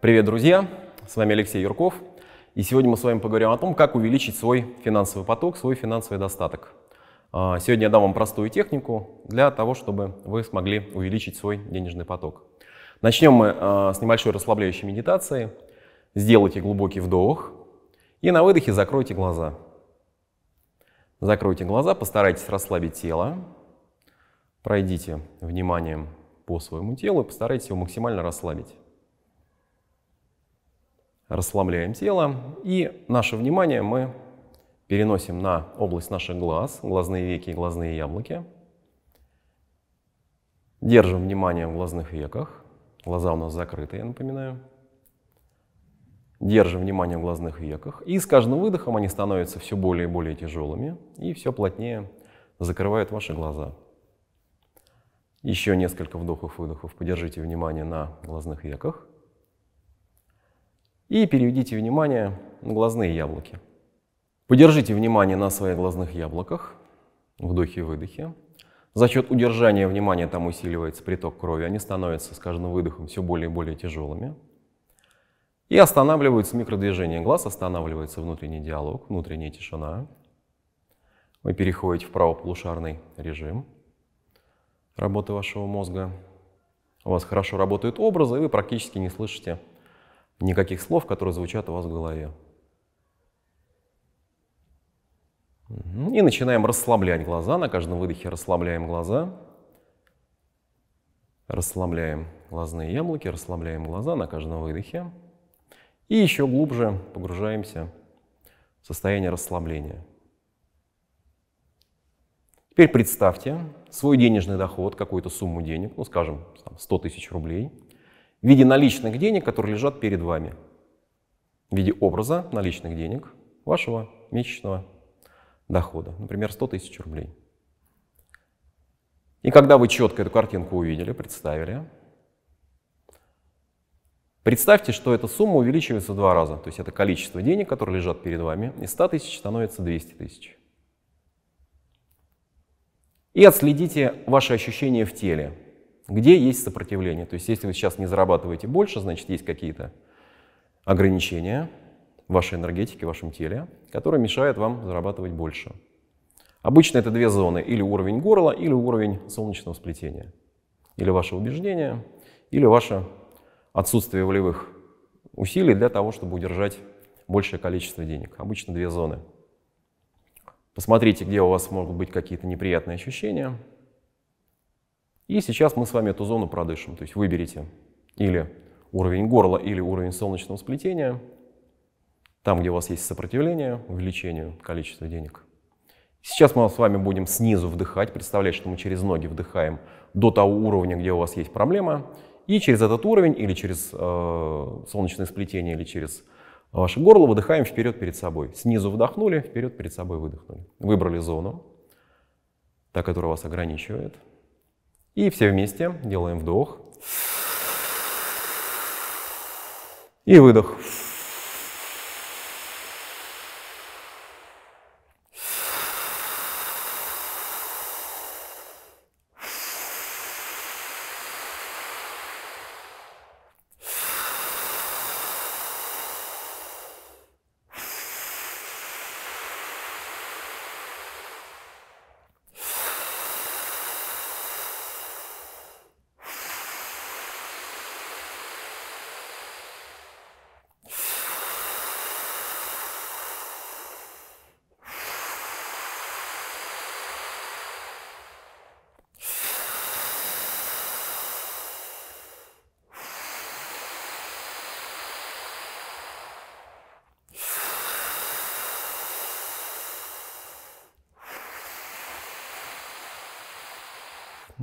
Привет, друзья! С вами Алексей Юрков. И сегодня мы с вами поговорим о том, как увеличить свой финансовый поток, свой финансовый достаток. А, сегодня я дам вам простую технику для того, чтобы вы смогли увеличить свой денежный поток. Начнем мы а, с небольшой расслабляющей медитации. Сделайте глубокий вдох и на выдохе закройте глаза. Закройте глаза, постарайтесь расслабить тело. Пройдите вниманием по своему телу и постарайтесь его максимально расслабить расслабляем тело, и наше внимание мы переносим на область наших глаз, глазные веки и глазные яблоки. Держим внимание в глазных веках. Глаза у нас закрыты, я напоминаю. Держим внимание в глазных веках. И с каждым выдохом они становятся все более и более тяжелыми и все плотнее закрывают ваши глаза. Еще несколько вдохов-выдохов. Подержите внимание на глазных веках. И переведите внимание на глазные яблоки. Подержите внимание на своих глазных яблоках, вдохе и выдохе. За счет удержания внимания там усиливается приток крови, они становятся с каждым выдохом все более и более тяжелыми. И останавливаются микродвижения глаз, останавливается внутренний диалог, внутренняя тишина. Вы переходите в правополушарный режим работы вашего мозга. У вас хорошо работают образы, и вы практически не слышите Никаких слов, которые звучат у вас в голове. И начинаем расслаблять глаза. На каждом выдохе расслабляем глаза. Расслабляем глазные яблоки, расслабляем глаза на каждом выдохе. И еще глубже погружаемся в состояние расслабления. Теперь представьте свой денежный доход, какую-то сумму денег, ну скажем, 100 тысяч рублей – в виде наличных денег, которые лежат перед вами, в виде образа наличных денег вашего месячного дохода, например, 100 тысяч рублей. И когда вы четко эту картинку увидели, представили, представьте, что эта сумма увеличивается в два раза. То есть это количество денег, которые лежат перед вами, из 100 тысяч становится 200 тысяч. И отследите ваши ощущения в теле где есть сопротивление. То есть если вы сейчас не зарабатываете больше, значит есть какие-то ограничения в вашей энергетике, в вашем теле, которые мешают вам зарабатывать больше. Обычно это две зоны, или уровень горла, или уровень солнечного сплетения. Или ваше убеждение, или ваше отсутствие волевых усилий для того, чтобы удержать большее количество денег. Обычно две зоны. Посмотрите, где у вас могут быть какие-то неприятные ощущения, и сейчас мы с вами эту зону продышим. То есть выберите или уровень горла, или уровень солнечного сплетения. Там, где у вас есть сопротивление, увеличению количества денег. Сейчас мы с вами будем снизу вдыхать, представлять, что мы через ноги вдыхаем до того уровня, где у вас есть проблема. И через этот уровень, или через э, солнечное сплетение, или через ваше горло выдыхаем вперед перед собой. Снизу вдохнули, вперед перед собой выдохнули. Выбрали зону, та, которая вас ограничивает. И все вместе делаем вдох и выдох.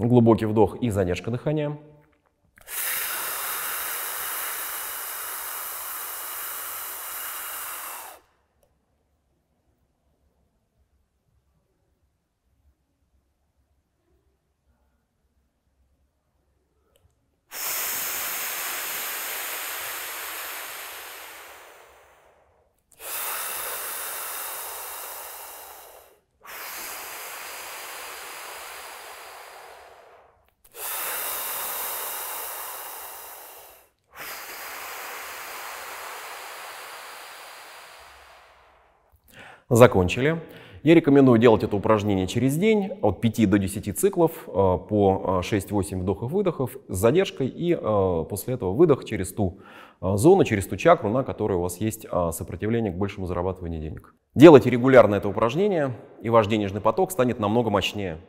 глубокий вдох и задержка дыхания. Закончили. Я рекомендую делать это упражнение через день, от 5 до 10 циклов э, по 6-8 э, вдохов-выдохов с задержкой и э, после этого выдох через ту зону, через ту чакру, на которой у вас есть сопротивление к большему зарабатыванию денег. Делайте регулярно это упражнение, и ваш денежный поток станет намного мощнее.